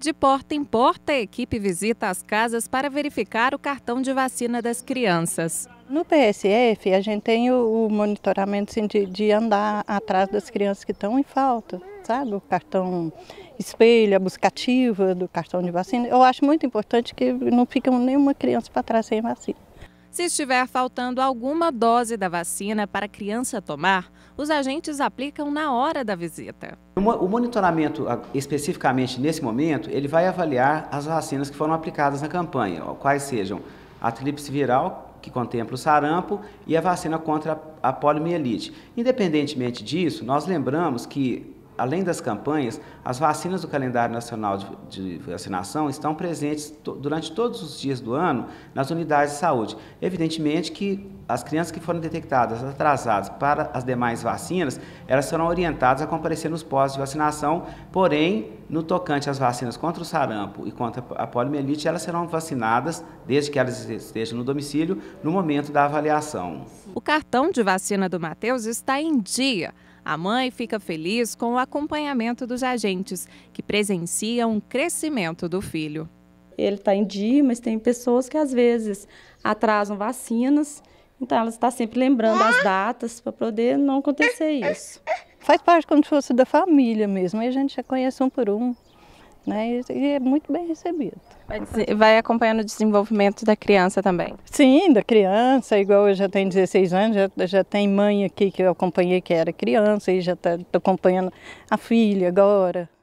De porta em porta, a equipe visita as casas para verificar o cartão de vacina das crianças. No PSF, a gente tem o, monitoramento assim, de, de, andar atrás das crianças que estão em falta, sabe? O cartão espelho, a buscativa do cartão de vacina. Eu acho muito importante que não fique nenhuma criança para trás sem vacina. Se estiver faltando alguma dose da vacina para a criança tomar, os agentes aplicam na hora da visita. O monitoramento, ah, especificamente nesse momento, ele vai avaliar as vacinas que foram aplicadas na campanha, quais sejam a tríplice viral, que contempla o sarampo, e a vacina contra a poliomielite. Independentemente disso, nós lembramos que além das campanhas, as vacinas do calendário nacional de, de vacinação estão presentes to, durante todos os dias do ano nas unidades de saúde. Evidentemente que as crianças que foram detectadas atrasadas para as demais vacinas, elas serão orientadas a comparecer nos postos de vacinação, porém, no tocante às vacinas contra o sarampo e contra a poliomielite, elas serão vacinadas, desde que elas estejam no domicílio, no momento da avaliação. O cartão de vacina do Matheus está em dia. A mãe fica feliz com o acompanhamento dos agentes, que presenciam o crescimento do filho. Ele está em dia, mas tem pessoas que às vezes atrasam vacinas, então ela está sempre lembrando as datas para poder não acontecer isso. Faz parte como se fosse da família mesmo, aí a gente já conhece um por um né? E é muito bem recebido. Vai acompanhando o desenvolvimento da criança também? Sim, da criança, igual eu já tenho 16 anos, já, já tem mãe aqui que eu acompanhei que era criança e já estou tá, acompanhando a filha agora.